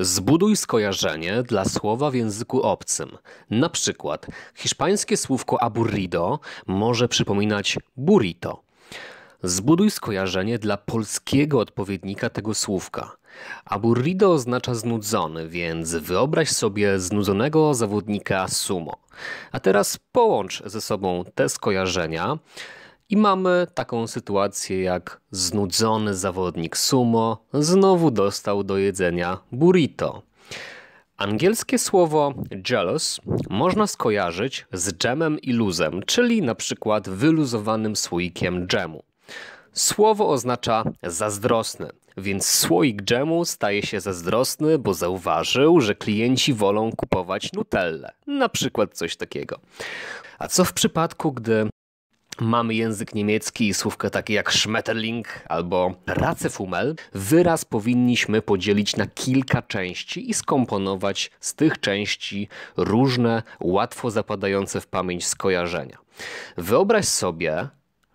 Zbuduj skojarzenie dla słowa w języku obcym. Na przykład hiszpańskie słówko aburrido może przypominać burrito. Zbuduj skojarzenie dla polskiego odpowiednika tego słówka. Aburrido oznacza znudzony, więc wyobraź sobie znudzonego zawodnika sumo. A teraz połącz ze sobą te skojarzenia i mamy taką sytuację jak znudzony zawodnik sumo znowu dostał do jedzenia burrito. Angielskie słowo jealous można skojarzyć z dżemem i luzem, czyli na przykład wyluzowanym słoikiem dżemu. Słowo oznacza zazdrosny, więc słoik dżemu staje się zazdrosny, bo zauważył, że klienci wolą kupować nutelle, na przykład coś takiego. A co w przypadku, gdy mamy język niemiecki i słówka takie jak Schmetterling albo Racefumel, wyraz powinniśmy podzielić na kilka części i skomponować z tych części różne, łatwo zapadające w pamięć skojarzenia. Wyobraź sobie,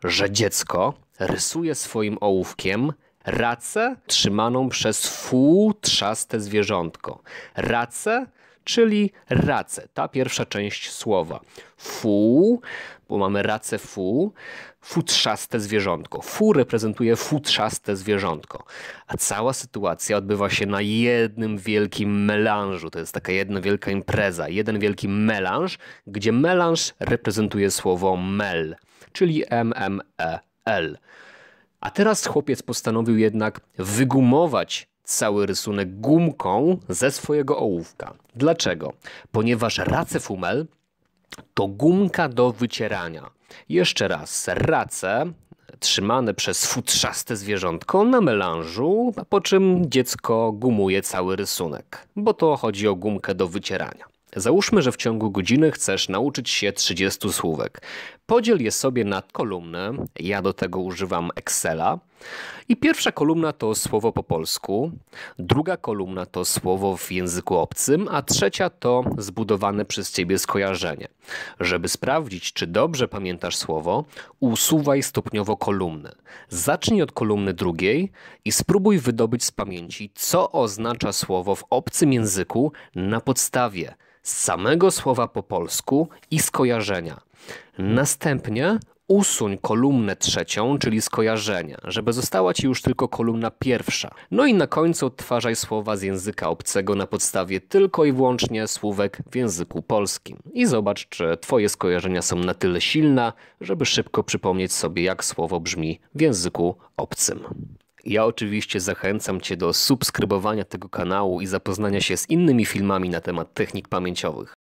że dziecko rysuje swoim ołówkiem racę trzymaną przez futrzaste zwierzątko. Racę czyli racę, ta pierwsza część słowa. Fu, bo mamy racę fu, futrzaste zwierzątko. Fu reprezentuje futrzaste zwierzątko. A cała sytuacja odbywa się na jednym wielkim melanżu. To jest taka jedna wielka impreza, jeden wielki melanż, gdzie melanż reprezentuje słowo mel, czyli M-M-E-L. A teraz chłopiec postanowił jednak wygumować cały rysunek gumką ze swojego ołówka. Dlaczego? Ponieważ racefumel to gumka do wycierania. Jeszcze raz, race trzymane przez futrzaste zwierzątko na melanżu, po czym dziecko gumuje cały rysunek, bo to chodzi o gumkę do wycierania. Załóżmy, że w ciągu godziny chcesz nauczyć się 30 słówek. Podziel je sobie na kolumnę. Ja do tego używam Excela. I pierwsza kolumna to słowo po polsku, druga kolumna to słowo w języku obcym, a trzecia to zbudowane przez ciebie skojarzenie. Żeby sprawdzić, czy dobrze pamiętasz słowo, usuwaj stopniowo kolumny. Zacznij od kolumny drugiej i spróbuj wydobyć z pamięci, co oznacza słowo w obcym języku na podstawie samego słowa po polsku i skojarzenia. Następnie usuń kolumnę trzecią, czyli skojarzenia, żeby została ci już tylko kolumna pierwsza. No i na końcu odtwarzaj słowa z języka obcego na podstawie tylko i wyłącznie słówek w języku polskim. I zobacz, czy twoje skojarzenia są na tyle silne, żeby szybko przypomnieć sobie, jak słowo brzmi w języku obcym. Ja oczywiście zachęcam Cię do subskrybowania tego kanału i zapoznania się z innymi filmami na temat technik pamięciowych.